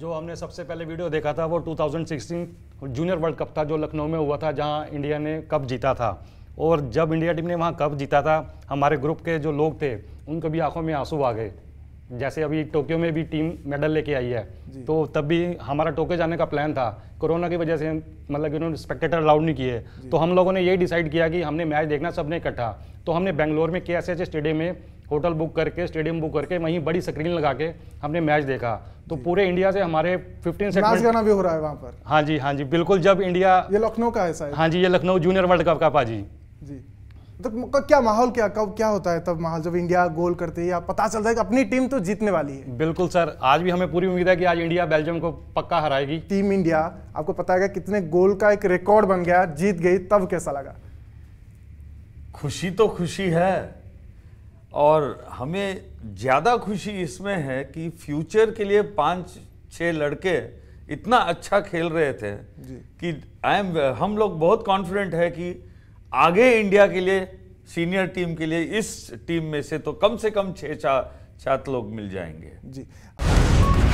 जो हमने सबसे पहले वीडियो देखा था वो 2016 जूनियर वर्ल्ड कप था जो लखनऊ में हुआ था जहां इंडिया ने कप जीता था और जब इंडिया टीम ने वहां कप जीता था हमारे ग्रुप के जो लोग थे उनको भी आंखों में आंसू आ गए जैसे अभी टोक्यो में भी टीम मेडल लेके आई है तो तब भी हमारा टोक्यो जाने का प्लान था कोरोना की वजह से मतलब कि उन्होंने स्पेक्टेटर अलाउड नहीं किए तो हम लोगों ने यही डिसाइड किया कि हमने मैच देखना सबने इकट्ठा तो हमने बेंगलोर में के स्टेडियम में होटल बुक करके स्टेडियम बुक करके वहीं बड़ी स्क्रीन लगा के हमने मैच देखा तो पूरे इंडिया से हमारे 15 सेकंड गाना भी हो रहा है वहाँ पर हाँ जी हाँ जी बिल्कुल जब इंडिया ये लखनऊ का है हाँ जी ये लखनऊ जूनियर वर्ल्ड कप का पाजी जी तो क्या माहौल क्या कब क्या होता है तब माहौल जब इंडिया गोल करते है या पता चलता है कि अपनी टीम तो जीतने वाली है बिल्कुल सर आज भी हमें पूरी उम्मीद है कि आज इंडिया बेल्जियम को पक्का हराएगी टीम इंडिया आपको पता है कितने गोल का एक रिकॉर्ड बन गया जीत गई तब कैसा लगा खुशी तो खुशी है और हमें ज़्यादा खुशी इसमें है कि फ्यूचर के लिए पांच छः लड़के इतना अच्छा खेल रहे थे कि आई एम हम लोग बहुत कॉन्फिडेंट है कि आगे इंडिया के लिए सीनियर टीम के लिए इस टीम में से तो कम से कम छः छात्र लोग मिल जाएंगे जी